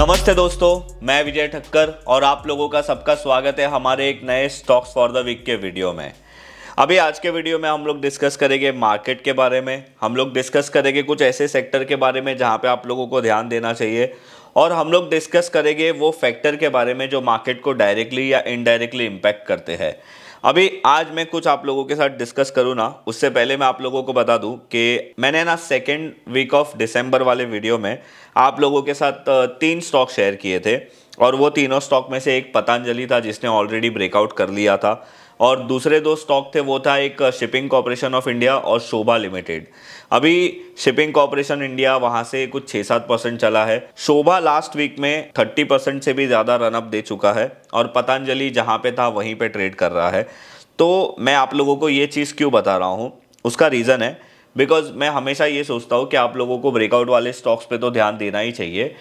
नमस्ते दोस्तों मैं विजय ठक्कर और आप लोगों का सबका स्वागत है हमारे एक नए स्टॉक्स फॉर द वीक के वीडियो में अभी आज के वीडियो में हम लोग डिस्कस करेंगे मार्केट के बारे में हम लोग डिस्कस करेंगे कुछ ऐसे सेक्टर के बारे में जहाँ पे आप लोगों को ध्यान देना चाहिए और हम लोग डिस्कस करेंगे वो फैक्टर के बारे में जो मार्केट को डायरेक्टली या इनडायरेक्टली इम्पैक्ट करते हैं अभी आज मैं कुछ आप लोगों के साथ डिस्कस करूँ ना उससे पहले मैं आप लोगों को बता दूँ कि मैंने ना सेकेंड वीक ऑफ डिसम्बर वाले वीडियो में आप लोगों के साथ तीन स्टॉक शेयर किए थे और वो तीनों स्टॉक में से एक पतंजलि था जिसने ऑलरेडी ब्रेकआउट कर लिया था और दूसरे दो स्टॉक थे वो था एक शिपिंग कॉरपोरेशन ऑफ इंडिया और शोभा लिमिटेड अभी शिपिंग कॉरपोरेशन इंडिया वहां से कुछ छः सात परसेंट चला है शोभा लास्ट वीक में थर्टी परसेंट से भी ज़्यादा रनअप दे चुका है और पतंजलि जहाँ पे था वहीं पे ट्रेड कर रहा है तो मैं आप लोगों को ये चीज़ क्यों बता रहा हूँ उसका रीज़न है बिकॉज मैं हमेशा ये सोचता हूँ कि आप लोगों को ब्रेकआउट वाले स्टॉक्स पे तो ध्यान देना ही चाहिए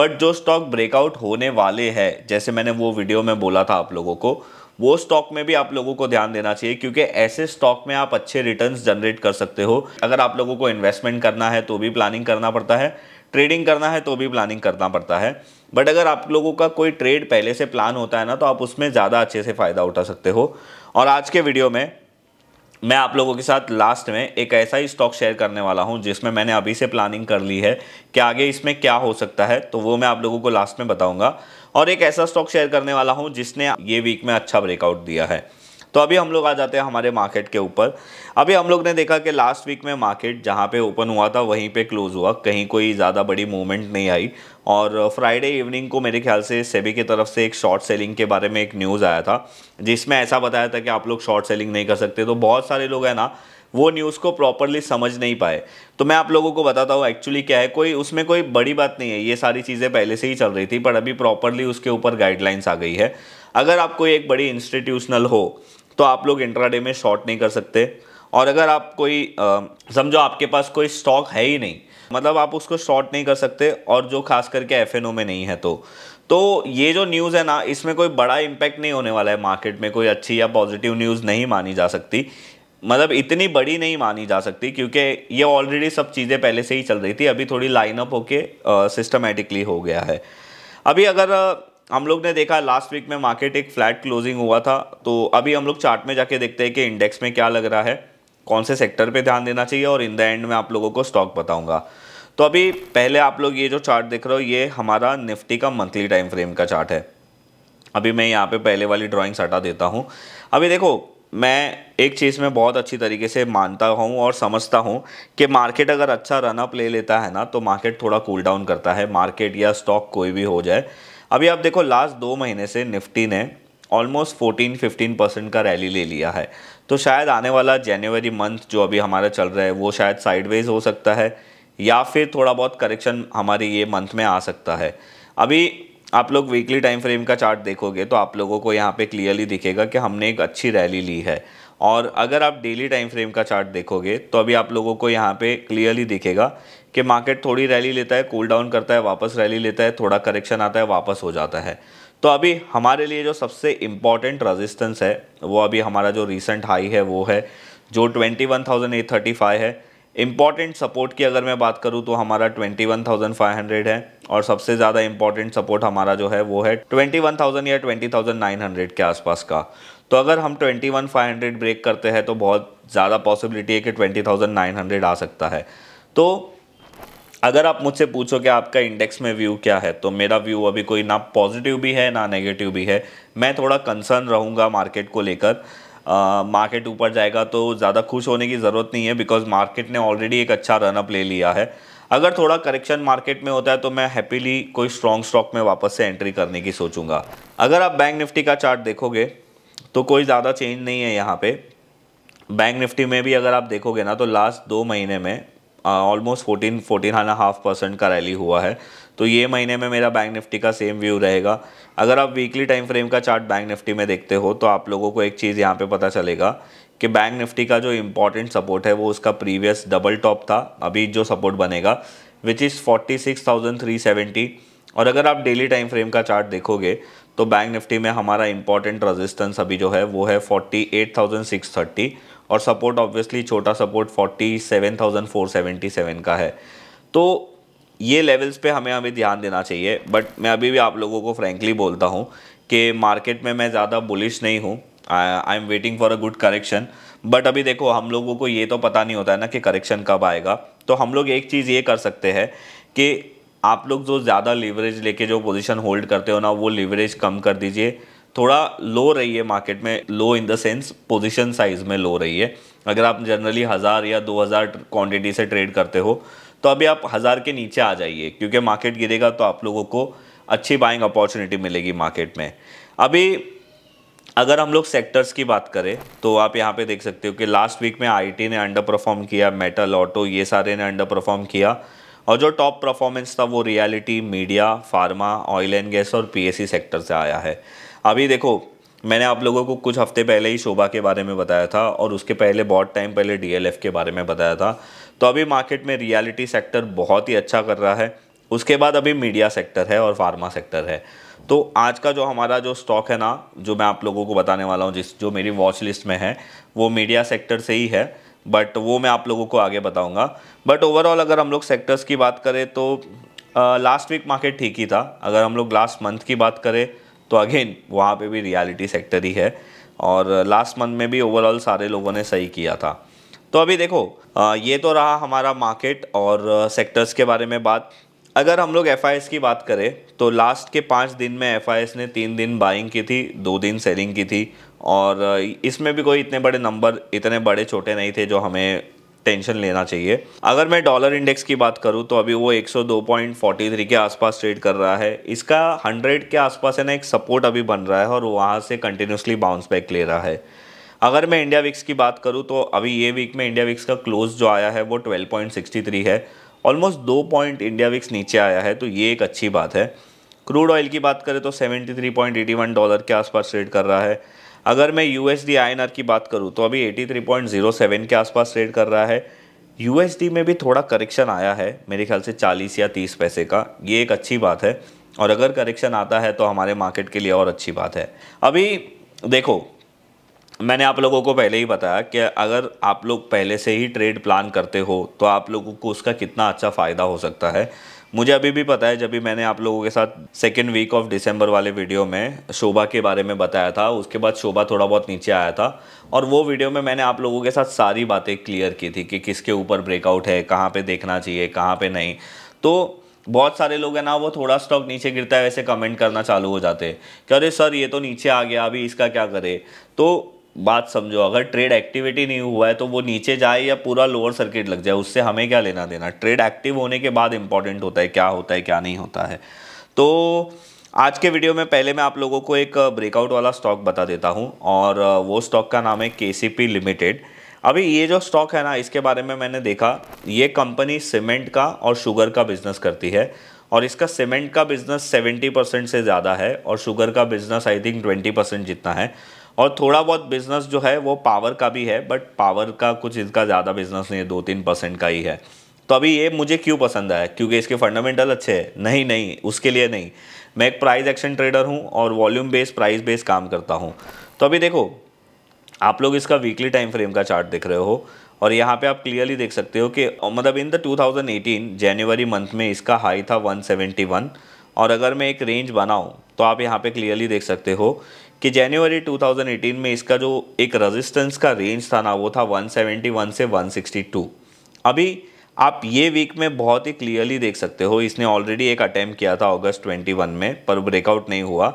बट जो स्टॉक ब्रेकआउट होने वाले हैं जैसे मैंने वो वीडियो में बोला था आप लोगों को वो स्टॉक में भी आप लोगों को ध्यान देना चाहिए क्योंकि ऐसे स्टॉक में आप अच्छे रिटर्न जनरेट कर सकते हो अगर आप लोगों को इन्वेस्टमेंट करना है तो भी प्लानिंग करना पड़ता है ट्रेडिंग करना है तो भी प्लानिंग करना पड़ता है बट अगर आप लोगों का कोई ट्रेड पहले से प्लान होता है ना तो आप उसमें ज़्यादा अच्छे से फ़ायदा उठा सकते हो और आज के वीडियो में मैं आप लोगों के साथ लास्ट में एक ऐसा ही स्टॉक शेयर करने वाला हूं जिसमें मैंने अभी से प्लानिंग कर ली है कि आगे इसमें क्या हो सकता है तो वो मैं आप लोगों को लास्ट में बताऊंगा और एक ऐसा स्टॉक शेयर करने वाला हूं जिसने ये वीक में अच्छा ब्रेकआउट दिया है तो अभी हम लोग आ जाते हैं हमारे मार्केट के ऊपर अभी हम लोग ने देखा कि लास्ट वीक में मार्केट जहाँ पे ओपन हुआ था वहीं पे क्लोज़ हुआ कहीं कोई ज़्यादा बड़ी मूवमेंट नहीं आई और फ्राइडे इवनिंग को मेरे ख्याल से सेबी की तरफ से एक शॉर्ट सेलिंग के बारे में एक न्यूज़ आया था जिसमें ऐसा बताया था कि आप लोग शॉर्ट सेलिंग नहीं कर सकते तो बहुत सारे लोग हैं ना वो न्यूज़ को प्रॉपरली समझ नहीं पाए तो मैं आप लोगों को बताता हूँ एक्चुअली क्या है कोई उसमें कोई बड़ी बात नहीं है ये सारी चीज़ें पहले से ही चल रही थी पर अभी प्रॉपरली उसके ऊपर गाइडलाइंस आ गई है अगर आप कोई एक बड़ी इंस्टीट्यूशनल हो तो आप लोग इंट्राडे में शॉर्ट नहीं कर सकते और अगर आप कोई समझो आपके पास कोई स्टॉक है ही नहीं मतलब आप उसको शॉर्ट नहीं कर सकते और जो खास करके एफ में नहीं है तो तो ये जो न्यूज़ है ना इसमें कोई बड़ा इम्पैक्ट नहीं होने वाला है मार्केट में कोई अच्छी या पॉजिटिव न्यूज़ नहीं मानी जा सकती मतलब इतनी बड़ी नहीं मानी जा सकती क्योंकि ये ऑलरेडी सब चीज़ें पहले से ही चल रही थी अभी थोड़ी लाइनअप होके सिस्टमेटिकली हो गया है अभी अगर हम लोग ने देखा लास्ट वीक में मार्केट एक फ्लैट क्लोजिंग हुआ था तो अभी हम लोग चार्ट में जाके देखते हैं कि इंडेक्स में क्या लग रहा है कौन से सेक्टर पे ध्यान देना चाहिए और इन द एंड में आप लोगों को स्टॉक बताऊंगा तो अभी पहले आप लोग ये जो चार्ट देख रहे हो ये हमारा निफ्टी का मंथली टाइम फ्रेम का चार्ट है अभी मैं यहाँ पे पहले वाली ड्राइंग्स हटा देता हूँ अभी देखो मैं एक चीज़ में बहुत अच्छी तरीके से मानता हूँ और समझता हूँ कि मार्केट अगर अच्छा रनअप ले लेता है ना तो मार्केट थोड़ा कूल डाउन करता है मार्केट या स्टॉक कोई भी हो जाए अभी आप देखो लास्ट दो महीने से निफ्टी ने ऑलमोस्ट फोर्टीन फिफ्टीन परसेंट का रैली ले लिया है तो शायद आने वाला जनवरी मंथ जो अभी हमारा चल रहा है वो शायद साइडवेज हो सकता है या फिर थोड़ा बहुत करेक्शन हमारे ये मंथ में आ सकता है अभी आप लोग वीकली टाइम फ्रेम का चार्ट देखोगे तो आप लोगों को यहाँ पे क्लियरली दिखेगा कि हमने एक अच्छी रैली ली है और अगर आप डेली टाइम फ्रेम का चार्ट देखोगे तो अभी आप लोगों को यहाँ पे क्लियरली दिखेगा कि मार्केट थोड़ी रैली लेता है कूल डाउन करता है वापस रैली लेता है थोड़ा करेक्शन आता है वापस हो जाता है तो अभी हमारे लिए जो सबसे इम्पॉर्टेंट रजिस्टेंस है वो अभी हमारा जो रिसेंट हाई है वो है जो twenty one thousand eight thirty five है इम्पॉर्टेंट सपोर्ट की अगर मैं बात करूँ तो हमारा twenty one thousand five hundred है और सबसे ज़्यादा इम्पॉर्टेंट सपोर्ट हमारा जो है वो है ट्वेंटी वन थाउजेंड या ट्वेंटी थाउजेंड नाइन हंड्रेड के आसपास का तो अगर हम twenty one five hundred break करते हैं तो बहुत ज़्यादा पॉसिबिलिटी है कि ट्वेंटी थाउजेंड नाइन हंड्रेड आ सकता है तो अगर आप मुझसे पूछो कि आपका इंडेक्स में व्यू क्या है तो मेरा व्यू अभी कोई ना पॉजिटिव भी है ना नेगेटिव भी है मैं थोड़ा कंसर्न रहूँगा मार्केट को लेकर मार्केट ऊपर जाएगा तो ज़्यादा खुश होने की ज़रूरत नहीं है बिकॉज मार्केट ने ऑलरेडी एक अच्छा रनअप ले लिया है अगर थोड़ा करेक्शन मार्केट में होता है तो मैं हैप्पीली कोई स्ट्रॉन्ग स्टॉक में वापस से एंट्री करने की सोचूंगा अगर आप बैंक निफ्टी का चार्ट देखोगे तो कोई ज़्यादा चेंज नहीं है यहाँ पे बैंक निफ्टी में भी अगर आप देखोगे ना तो लास्ट दो महीने में almost fourteen fourteen and half percent का रैली हुआ है तो ये महीने में मेरा बैंक निफ्टी का सेम व्यू रहेगा अगर आप वीकली टाइम फ्रेम का चार्ट बैंक निफ्टी में देखते हो तो आप लोगों को एक चीज़ यहाँ पे पता चलेगा कि बैंक निफ्टी का जो इम्पोर्टेंट सपोर्ट है वो उसका प्रीवियस डबल टॉप था अभी जो सपोर्ट बनेगा which is forty six thousand three seventy और अगर आप डेली टाइम फ्रेम का चार्ट देखोगे तो बैंक निफ्टी में हमारा इंपॉर्टेंट रजिस्टेंस अभी जो है वो है forty eight thousand six thirty और सपोर्ट ऑब्वियसली छोटा support forty seven thousand four seventy seven का है तो ये लेवल्स पे हमें अभी ध्यान देना चाहिए बट मैं अभी भी आप लोगों को फ्रेंकली बोलता हूँ कि मार्केट में मैं ज़्यादा बुलिश नहीं हूँ I am waiting for a good correction but अभी देखो हम लोगों को ये तो पता नहीं होता है ना कि करेक्शन कब आएगा तो हम लोग एक चीज़ ये कर सकते हैं कि आप लोग जो ज़्यादा लीवरेज लेके जो पोजीशन होल्ड करते हो ना वो लीवरेज कम कर दीजिए थोड़ा लो रही है मार्केट में लो in the sense position size में लो रही है अगर आप जनरली हज़ार या दो हज़ार क्वान्टिटी से ट्रेड करते हो तो अभी आप हज़ार के नीचे आ जाइए क्योंकि मार्केट गिरेगा तो आप लोगों को अच्छी बाइंग अपॉर्चुनिटी मिलेगी मार्केट में अभी अगर हम लोग सेक्टर्स की बात करें तो आप यहाँ पे देख सकते हो कि लास्ट वीक में आईटी ने अंडर परफॉर्म किया मेटल ऑटो ये सारे ने अंडर परफॉर्म किया और जो टॉप परफॉर्मेंस था वो realty media pharma oil and gas और पीएससी सेक्टर से आया है अभी देखो मैंने आप लोगों को कुछ हफ्ते पहले ही शोभा के बारे में बताया था और उसके पहले बहुत टाइम पहले डीएलएफ के बारे में बताया था तो अभी मार्केट में रियलिटी सेक्टर बहुत ही अच्छा कर रहा है उसके बाद अभी मीडिया सेक्टर है और फार्मा सेक्टर है तो आज का जो हमारा जो स्टॉक है ना जो मैं आप लोगों को बताने वाला हूँ जिस जो मेरी वॉच लिस्ट में है वो मीडिया सेक्टर से ही है बट वो मैं आप लोगों को आगे बताऊँगा बट ओवरऑल अगर हम लोग सेक्टर्स की बात करें तो लास्ट वीक मार्केट ठीक ही था अगर हम लोग लास्ट मंथ की बात करें तो अगेन वहाँ पे भी रियलिटी सेक्टर ही है और लास्ट मंथ में भी ओवरऑल सारे लोगों ने सही किया था तो अभी देखो ये तो रहा हमारा मार्केट और सेक्टर्स के बारे में बात अगर हम लोग एफ की बात करें तो लास्ट के पाँच दिन में एफ ने तीन दिन बाइंग की थी दो दिन सेलिंग की थी और इसमें भी कोई इतने बड़े नंबर इतने बड़े छोटे नहीं थे जो हमें टेंशन लेना चाहिए अगर मैं डॉलर इंडेक्स की बात करूं तो अभी वो 102.43 के आसपास ट्रेड कर रहा है इसका 100 के आसपास है ना एक सपोर्ट अभी बन रहा है और वहाँ से कंटिन्यूसली बाउंस बैक ले रहा है अगर मैं इंडिया विक्स की बात करूँ तो अभी ये वीक में इंडिया विक्स का क्लोज जो आया है वो 12.63 है ऑलमोस्ट दो पॉइंट इंडिया विक्स नीचे आया है तो ये एक अच्छी बात है क्रूड ऑयल की बात करें तो 73.81 डॉलर के आसपास ट्रेड कर रहा है अगर मैं यू एस की बात करूँ तो अभी 83.07 के आसपास ट्रेड कर रहा है यू में भी थोड़ा करेक्शन आया है मेरे ख्याल से 40 या 30 पैसे का ये एक अच्छी बात है और अगर करेक्शन आता है तो हमारे मार्केट के लिए और अच्छी बात है अभी देखो मैंने आप लोगों को पहले ही बताया कि अगर आप लोग पहले से ही ट्रेड प्लान करते हो तो आप लोगों को उसका कितना अच्छा फ़ायदा हो सकता है मुझे अभी भी पता है जब भी मैंने आप लोगों के साथ सेकेंड वीक ऑफ डिसम्बर वाले वीडियो में शोभा के बारे में बताया था उसके बाद शोभा थोड़ा बहुत नीचे आया था और वो वीडियो में मैंने आप लोगों के साथ सारी बातें क्लियर की थी कि किसके ऊपर ब्रेकआउट है कहाँ पर देखना चाहिए कहाँ पर नहीं तो बहुत सारे लोग हैं ना वो थोड़ा स्टॉक नीचे गिरता है वैसे कमेंट करना चालू हो जाते हैं कि अरे सर ये तो नीचे आ गया अभी इसका क्या करे तो बात समझो अगर ट्रेड एक्टिविटी नहीं हुआ है तो वो नीचे जाए या पूरा लोअर सर्किट लग जाए उससे हमें क्या लेना देना ट्रेड एक्टिव होने के बाद इंपॉर्टेंट होता है क्या होता है क्या नहीं होता है तो आज के वीडियो में पहले मैं आप लोगों को एक ब्रेकआउट वाला स्टॉक बता देता हूँ और वो स्टॉक का नाम है के लिमिटेड अभी ये जो स्टॉक है ना इसके बारे में मैंने देखा ये कंपनी सीमेंट का और शुगर का बिज़नेस करती है और इसका सीमेंट का बिज़नेस 70 परसेंट से ज़्यादा है और शुगर का बिज़नेस आई थिंक 20 परसेंट जितना है और थोड़ा बहुत बिजनेस जो है वो पावर का भी है बट पावर का कुछ इसका ज़्यादा बिजनेस नहीं है दो तीन परसेंट का ही है तो अभी ये मुझे क्यों पसंद आया क्योंकि इसके फंडामेंटल अच्छे हैं नहीं नहीं उसके लिए नहीं मैं एक प्राइस एक्शन ट्रेडर हूँ और वॉल्यूम बेस्ड प्राइस बेस्ड काम करता हूँ तो अभी देखो आप लोग इसका वीकली टाइम फ्रेम का चार्ट देख रहे हो और यहाँ पे आप क्लियरली देख सकते हो कि मतलब इन द 2018 जनवरी मंथ में इसका हाई था 171 और अगर मैं एक रेंज बनाऊँ तो आप यहाँ पे क्लियरली देख सकते हो कि जनवरी 2018 में इसका जो एक रेजिस्टेंस का रेंज था ना वो था 171 से 162 अभी आप ये वीक में बहुत ही क्लियरली देख सकते हो इसने ऑलरेडी एक अटैम्प्ट किया था अगस्त 21 में पर ब्रेकआउट नहीं हुआ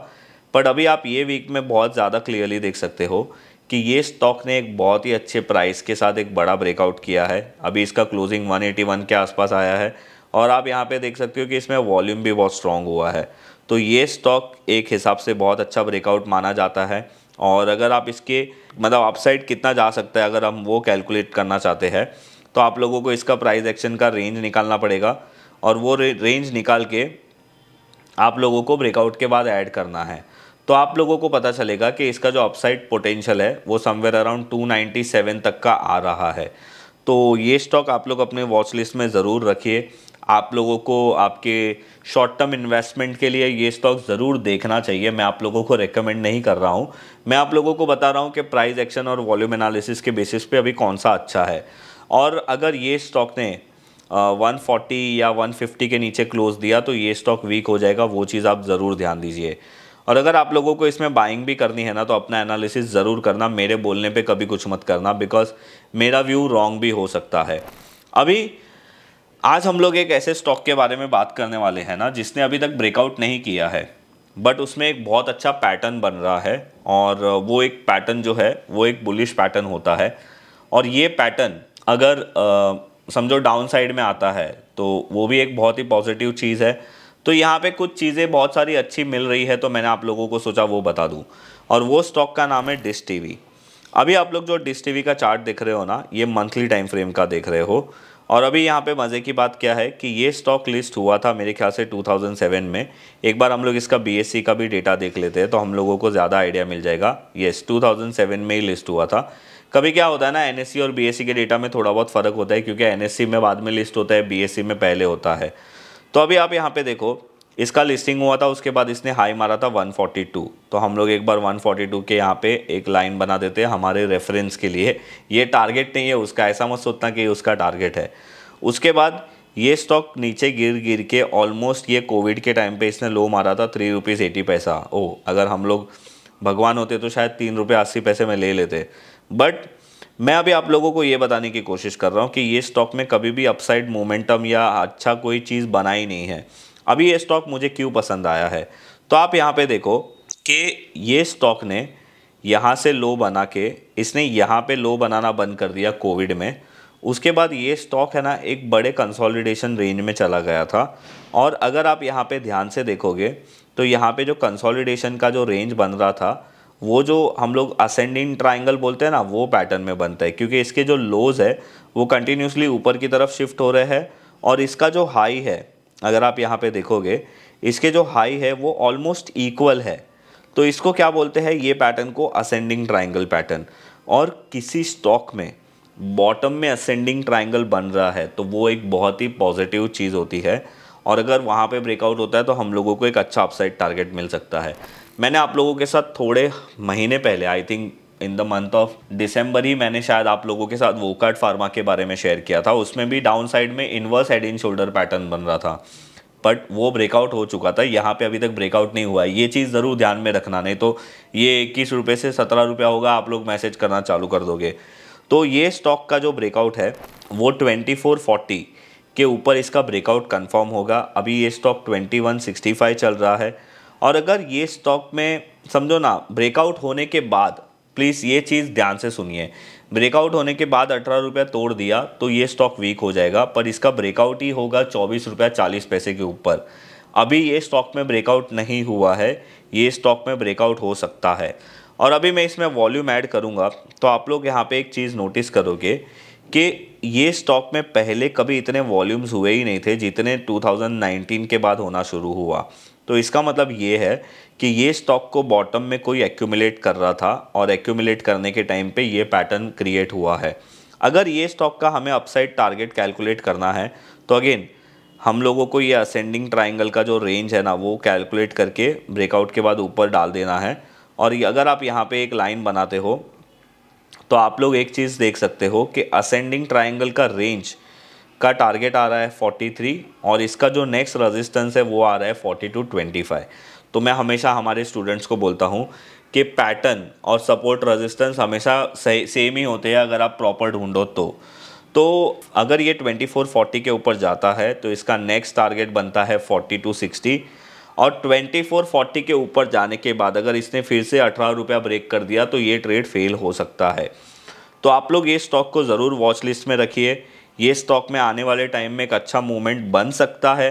बट अभी आप ये वीक में बहुत ज़्यादा क्लियरली देख सकते हो कि ये स्टॉक ने एक बहुत ही अच्छे प्राइस के साथ एक बड़ा ब्रेकआउट किया है अभी इसका क्लोजिंग 181 के आसपास आया है और आप यहाँ पे देख सकते हो कि इसमें वॉल्यूम भी बहुत स्ट्रांग हुआ है तो ये स्टॉक एक हिसाब से बहुत अच्छा ब्रेकआउट माना जाता है और अगर आप इसके मतलब अपसाइड कितना जा सकता है अगर हम वो कैलकुलेट करना चाहते हैं तो आप लोगों को इसका प्राइस एक्शन का रेंज निकालना पड़ेगा और वो रेंज निकाल के आप लोगों को ब्रेकआउट के बाद ऐड करना है तो आप लोगों को पता चलेगा कि इसका जो अपसाइड पोटेंशियल है वो समवेयर अराउंड 297 तक का आ रहा है तो ये स्टॉक आप लोग अपने वॉच लिस्ट में ज़रूर रखिए आप लोगों को आपके शॉर्ट टर्म इन्वेस्टमेंट के लिए ये स्टॉक ज़रूर देखना चाहिए मैं आप लोगों को रेकमेंड नहीं कर रहा हूँ मैं आप लोगों को बता रहा हूँ कि प्राइस एक्शन और वॉल्यूम एनालिसिस के बेसिस पे अभी कौन सा अच्छा है और अगर ये स्टॉक ने वन फोर्टी या वन फिफ्टी के नीचे क्लोज दिया तो ये स्टॉक वीक हो जाएगा वो चीज़ आप ज़रूर ध्यान दीजिए और अगर आप लोगों को इसमें बाइंग भी करनी है ना तो अपना एनालिसिस ज़रूर करना मेरे बोलने पे कभी कुछ मत करना बिकॉज मेरा व्यू रॉन्ग भी हो सकता है अभी आज हम लोग एक ऐसे स्टॉक के बारे में बात करने वाले हैं ना जिसने अभी तक ब्रेकआउट नहीं किया है बट उसमें एक बहुत अच्छा पैटर्न बन रहा है और वो एक पैटर्न जो है वो एक बुलिश पैटर्न होता है और ये पैटर्न अगर समझो डाउन साइड में आता है तो वो भी एक बहुत ही पॉजिटिव चीज़ है तो यहाँ पे कुछ चीज़ें बहुत सारी अच्छी मिल रही है तो मैंने आप लोगों को सोचा वो बता दूँ और वो स्टॉक का नाम है डिस टी अभी आप लोग जो डिस टी का चार्ट देख रहे हो ना ये मंथली टाइम फ्रेम का देख रहे हो और अभी यहाँ पे मज़े की बात क्या है कि ये स्टॉक लिस्ट हुआ था मेरे ख्याल से 2007 में एक बार हम लोग इसका बी का भी डेटा देख लेते हैं तो हम लोगों को ज़्यादा आइडिया मिल जाएगा येस 2007 में ही लिस्ट हुआ था कभी क्या होता है ना एन और बी के डेटा में थोड़ा बहुत फ़र्क होता है क्योंकि एन में बाद में लिस्ट होता है बी में पहले होता है तो अभी आप यहाँ पर देखो इसका लिस्टिंग हुआ था उसके बाद इसने हाई मारा था 142 तो हम लोग एक बार 142 के यहाँ पे एक लाइन बना देते हैं हमारे रेफरेंस के लिए ये टारगेट नहीं है उसका ऐसा मत सोचना कि उसका टारगेट है उसके बाद ये स्टॉक नीचे गिर गिर के ऑलमोस्ट ये कोविड के टाइम पे इसने लो मारा था थ्री रुपीज़ एटी पैसा ओ अगर हम लोग भगवान होते तो शायद तीन रुपये अस्सी पैसे में ले लेते बट मैं अभी आप लोगों को ये बताने की कोशिश कर रहा हूँ कि ये स्टॉक में कभी भी अपसाइड मोमेंटम या अच्छा कोई चीज़ बनाई नहीं है अभी ये स्टॉक मुझे क्यों पसंद आया है तो आप यहाँ पे देखो कि ये स्टॉक ने यहाँ से लो बना के इसने यहाँ पे लो बनाना बंद कर दिया कोविड में उसके बाद ये स्टॉक है ना एक बड़े कंसोलिडेशन रेंज में चला गया था और अगर आप यहाँ पे ध्यान से देखोगे तो यहाँ पे जो कंसोलिडेशन का जो रेंज बन रहा था वो जो हम लोग असेंडिंग ट्राइंगल बोलते हैं ना वो पैटर्न में बनता है क्योंकि इसके जो लोज है वो कंटिन्यूसली ऊपर की तरफ शिफ्ट हो रहे हैं और इसका जो हाई है अगर आप यहाँ पे देखोगे इसके जो हाई है वो ऑलमोस्ट इक्वल है तो इसको क्या बोलते हैं ये पैटर्न को असेंडिंग ट्राइंगल पैटर्न और किसी स्टॉक में बॉटम में असेंडिंग ट्राइंगल बन रहा है तो वो एक बहुत ही पॉजिटिव चीज़ होती है और अगर वहाँ पे ब्रेकआउट होता है तो हम लोगों को एक अच्छा अपसाइड टारगेट मिल सकता है मैंने आप लोगों के साथ थोड़े महीने पहले I think in the month of December ही मैंने शायद आप लोगों के साथ वोकार्ट फार्मा के बारे में शेयर किया था उसमें भी डाउन साइड में inverse head in shoulder pattern बन रहा था बट वो ब्रेकआउट हो चुका था यहाँ पे अभी तक ब्रेकआउट नहीं हुआ है ये चीज़ ज़रूर ध्यान में रखना नहीं तो ये इक्कीस रुपये से सत्रह रुपया होगा आप लोग मैसेज करना चालू कर दोगे तो ये स्टॉक का जो ब्रेकआउट है वो ट्वेंटी फोर फोर्टी के ऊपर इसका ब्रेकआउट कंफर्म होगा अभी ये stock twenty one sixty five चल रहा है और अगर ये स्टॉक में समझो ना ब्रेकआउट होने के बाद प्लीज़ ये चीज़ ध्यान से सुनिए ब्रेकआउट होने के बाद अठारह रुपया तोड़ दिया तो ये स्टॉक वीक हो जाएगा पर इसका ब्रेकआउट ही होगा चौबीस रुपया चालीस पैसे के ऊपर अभी ये स्टॉक में ब्रेकआउट नहीं हुआ है ये स्टॉक में ब्रेकआउट हो सकता है और अभी मैं इसमें वॉल्यूम ऐड करूँगा तो आप लोग यहाँ पर एक चीज़ नोटिस करोगे कि ये स्टॉक में पहले कभी इतने वॉल्यूम्स हुए ही नहीं थे जितने 2019 के बाद होना शुरू हुआ तो इसका मतलब ये है कि ये स्टॉक को बॉटम में कोई एक्यूमुलेट कर रहा था और एक्यूमुलेट करने के टाइम पे ये पैटर्न क्रिएट हुआ है अगर ये स्टॉक का हमें अपसाइड टारगेट कैलकुलेट करना है तो अगेन हम लोगों को ये असेंडिंग ट्राइंगल का जो रेंज है ना वो कैलकुलेट करके ब्रेकआउट के बाद ऊपर डाल देना है और अगर आप यहाँ पर एक लाइन बनाते हो तो आप लोग एक चीज़ देख सकते हो कि असेंडिंग ट्राइंगल का रेंज का टारगेट आ रहा है 43 और इसका जो नेक्स्ट रेजिस्टेंस है वो आ रहा है 40 टू 25 तो मैं हमेशा हमारे स्टूडेंट्स को बोलता हूँ कि पैटर्न और सपोर्ट रेजिस्टेंस हमेशा से, सेम ही होते हैं अगर आप प्रॉपर ढूंढो तो तो अगर ये फोर्टी के ऊपर जाता है तो इसका नेक्स्ट टारगेट बनता है 40 टू 60 और फोर्टी के ऊपर जाने के बाद अगर इसने फिर से अठारह रुपया ब्रेक कर दिया तो ये ट्रेड फेल हो सकता है तो आप लोग ये स्टॉक को ज़रूर वॉच लिस्ट में रखिए ये स्टॉक में आने वाले टाइम में एक अच्छा मूवमेंट बन सकता है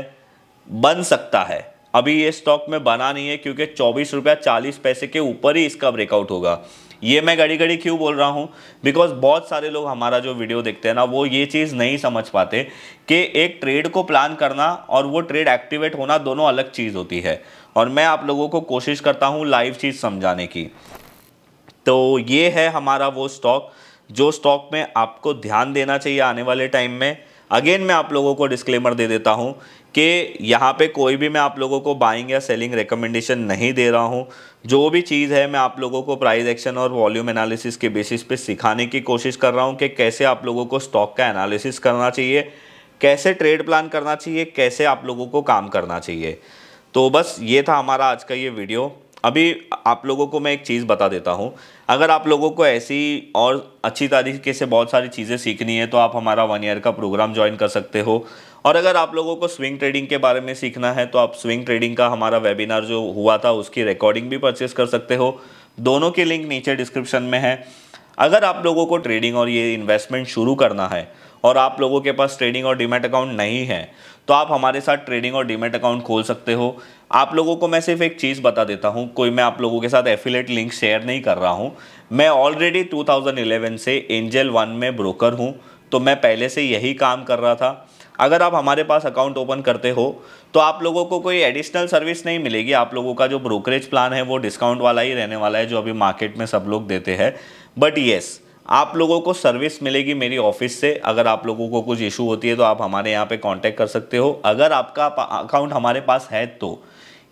बन सकता है अभी ये स्टॉक में बना नहीं है क्योंकि चौबीस रुपया चालीस पैसे के ऊपर ही इसका ब्रेकआउट होगा ये मैं घड़ी घड़ी क्यों बोल रहा हूँ बिकॉज बहुत सारे लोग हमारा जो वीडियो देखते हैं ना वो ये चीज़ नहीं समझ पाते कि एक ट्रेड को प्लान करना और वो ट्रेड एक्टिवेट होना दोनों अलग चीज़ होती है और मैं आप लोगों को कोशिश करता हूँ लाइव चीज़ समझाने की तो ये है हमारा वो स्टॉक जो स्टॉक में आपको ध्यान देना चाहिए आने वाले टाइम में अगेन मैं आप लोगों को डिस्क्लेमर दे देता हूँ कि यहाँ पे कोई भी मैं आप लोगों को बाइंग या सेलिंग रिकमेंडेशन नहीं दे रहा हूँ जो भी चीज़ है मैं आप लोगों को प्राइस एक्शन और वॉल्यूम एनालिसिस के बेसिस पे सिखाने की कोशिश कर रहा हूँ कि कैसे आप लोगों को स्टॉक का एनालिसिस करना चाहिए कैसे ट्रेड प्लान करना चाहिए कैसे आप लोगों को काम करना चाहिए तो बस ये था हमारा आज का ये वीडियो अभी आप लोगों को मैं एक चीज़ बता देता हूँ अगर आप लोगों को ऐसी और अच्छी तरीके से बहुत सारी चीज़ें सीखनी है तो आप हमारा वन ईयर का प्रोग्राम ज्वाइन कर सकते हो और अगर आप लोगों को स्विंग ट्रेडिंग के बारे में सीखना है तो आप स्विंग ट्रेडिंग का हमारा वेबिनार जो हुआ था उसकी रिकॉर्डिंग भी परचेस कर सकते हो दोनों के लिंक नीचे डिस्क्रिप्शन में है अगर आप लोगों को ट्रेडिंग और ये इन्वेस्टमेंट शुरू करना है और आप लोगों के पास ट्रेडिंग और डीमेट अकाउंट नहीं है तो आप हमारे साथ ट्रेडिंग और डीमेट अकाउंट खोल सकते हो आप लोगों को मैं सिर्फ एक चीज़ बता देता हूँ कोई मैं आप लोगों के साथ एफिलेट लिंक शेयर नहीं कर रहा हूँ मैं ऑलरेडी 2011 से एंजल वन में ब्रोकर हूँ तो मैं पहले से यही काम कर रहा था अगर आप हमारे पास अकाउंट ओपन करते हो तो आप लोगों को कोई एडिशनल सर्विस नहीं मिलेगी आप लोगों का जो ब्रोकरेज प्लान है वो डिस्काउंट वाला ही रहने वाला है जो अभी मार्केट में सब लोग देते हैं बट येस आप लोगों को सर्विस मिलेगी मेरी ऑफिस से अगर आप लोगों को कुछ इशू होती है तो आप हमारे यहाँ पे कांटेक्ट कर सकते हो अगर आपका अकाउंट हमारे पास है तो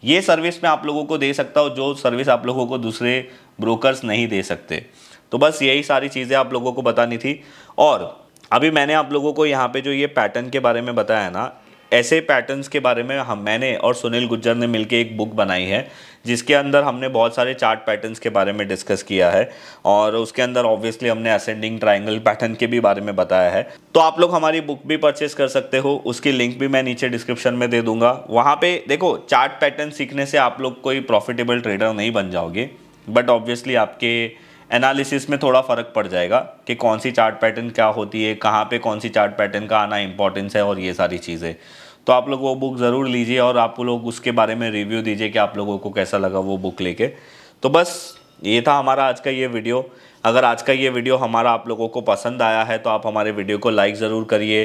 ये सर्विस मैं आप लोगों को दे सकता हूँ जो सर्विस आप लोगों को दूसरे ब्रोकर्स नहीं दे सकते तो बस यही सारी चीज़ें आप लोगों को बतानी थी और अभी मैंने आप लोगों को यहाँ पे जो ये पैटर्न के बारे में बताया ना ऐसे पैटर्न्स के बारे में हम मैंने और सुनील गुज्जर ने मिलकर एक बुक बनाई है जिसके अंदर हमने बहुत सारे चार्ट पैटर्न्स के बारे में डिस्कस किया है और उसके अंदर ऑब्वियसली हमने असेंडिंग ट्राइंगल पैटर्न के भी बारे में बताया है तो आप लोग हमारी बुक भी परचेस कर सकते हो उसकी लिंक भी मैं नीचे डिस्क्रिप्शन में दे दूंगा वहाँ पे देखो चार्ट पैटर्न सीखने से आप लोग कोई प्रॉफिटेबल ट्रेडर नहीं बन जाओगे बट ऑब्वियसली आपके एनालिसिस में थोड़ा फ़र्क पड़ जाएगा कि कौन सी चार्ट पैटर्न क्या होती है कहाँ पे कौन सी चार्ट पैटर्न का आना इंपॉर्टेंस है और ये सारी चीज़ें तो आप लोग वो बुक ज़रूर लीजिए और आप लोग उसके बारे में रिव्यू दीजिए कि आप लोगों को कैसा लगा वो बुक लेके तो बस ये था हमारा आज का ये वीडियो अगर आज का ये वीडियो हमारा आप लोगों को पसंद आया है तो आप हमारे वीडियो को लाइक ज़रूर करिए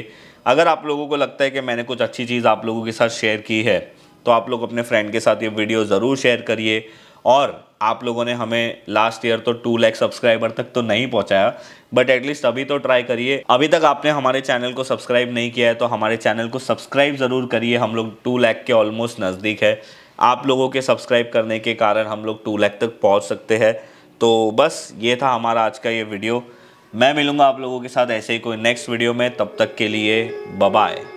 अगर आप लोगों को लगता है कि मैंने कुछ अच्छी चीज़ आप लोगों के साथ शेयर की है तो आप लोग अपने फ्रेंड के साथ ये वीडियो ज़रूर शेयर करिए और आप लोगों ने हमें लास्ट ईयर तो टू लैख सब्सक्राइबर तक तो नहीं पहुंचाया बट एटलीस्ट अभी तो ट्राई करिए अभी तक आपने हमारे चैनल को सब्सक्राइब नहीं किया है तो हमारे चैनल को सब्सक्राइब ज़रूर करिए हम लोग टू लैख के ऑलमोस्ट नज़दीक है आप लोगों के सब्सक्राइब करने के कारण हम लोग टू लैख तक पहुँच सकते हैं तो बस ये था हमारा आज का ये वीडियो मैं मिलूँगा आप लोगों के साथ ऐसे ही कोई नेक्स्ट वीडियो में तब तक के लिए बबाए